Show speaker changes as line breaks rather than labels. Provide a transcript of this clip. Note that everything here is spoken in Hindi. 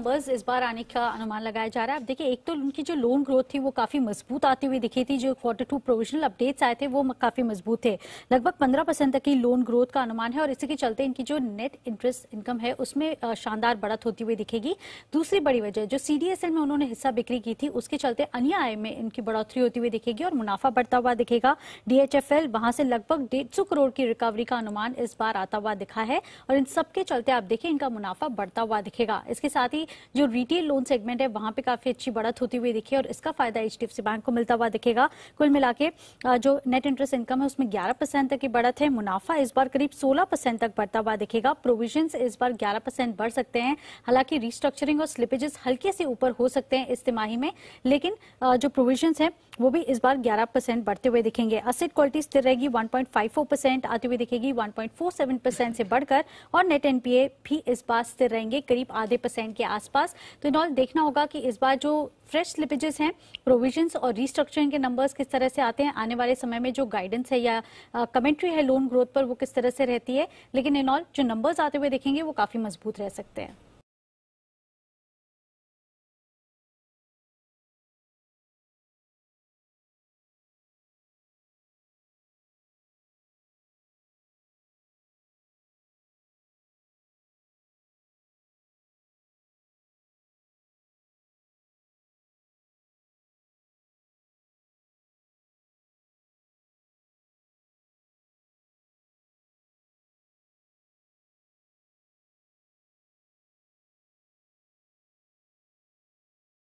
नंबर्स इस बार आने का अनुमान लगाया जा रहा है अब देखिए एक तो उनकी जो लोन ग्रोथ थी वो काफी मजबूत आती हुई दिखी थी जो क्वार्टर टू प्रोविजनल अपडेट्स आए थे वो काफी मजबूत थे लगभग पंद्रह परसेंट तक की लोन ग्रोथ का अनुमान है और इसी के चलते इनकी जो नेट इंटरेस्ट इनकम है उसमें शानदार बढ़त होती हुई दिखेगी दूसरी बड़ी वजह जो सीडीएसएल में उन्होंने हिस्सा बिक्री की थी उसके चलते अन्य आय में इनकी बढ़ोतरी होती हुई दिखेगी और मुनाफा बढ़ता हुआ दिखेगा डीएचएफएल वहां से लगभग डेढ़ करोड़ की रिकवरी का अनुमान इस बार आता हुआ दिखा है और इन सबके चलते आप देखिए इनका मुनाफा बढ़ता हुआ दिखेगा इसके साथ ही जो रिटेल लोन सेगमेंट है वहां पे काफी अच्छी बढ़त होती हुई दिखी और इसका फायदा एच बैंक को मिलता हुआ दिखेगा कुल मिला जो नेट इंटरेस्ट इनकम है उसमें ग्यारह परसेंट तक की बढ़त है मुनाफा इस बार करीब सोलह परसेंट तक बढ़ता हुआ दिखेगा प्रोविजन इस बार ग्यारह परसेंट बढ़ सकते हैं हालांकि रिस्ट्रक्चरिंग और स्लिपेजेस हल्के से ऊपर हो सकते हैं इस तिमाही में लेकिन जो प्रोविजन है वो भी इस बार ग्यारह परसेंट बढ़ते हुए दिखेंगे असेट क्वालिटी स्थिर रहेगी 1.54 परसेंट आती हुई दिखेगी 1.47 परसेंट से बढ़कर और नेट एनपीए भी इस बार स्थिर रहेंगे करीब आधे परसेंट के आस आसपास तो ऑल देखना होगा कि इस बार जो फ्रेश स्लिपेजेस हैं प्रोविजंस और रिस्ट्रक्चरिंग के नंबर्स किस तरह से आते हैं आने वाले समय में जो गाइडेंस है या कमेंट्री है लोन ग्रोथ पर वो किस तरह से रहती है लेकिन ऑल जो नंबर्स आते हुए देखेंगे वो काफी मजबूत रह सकते हैं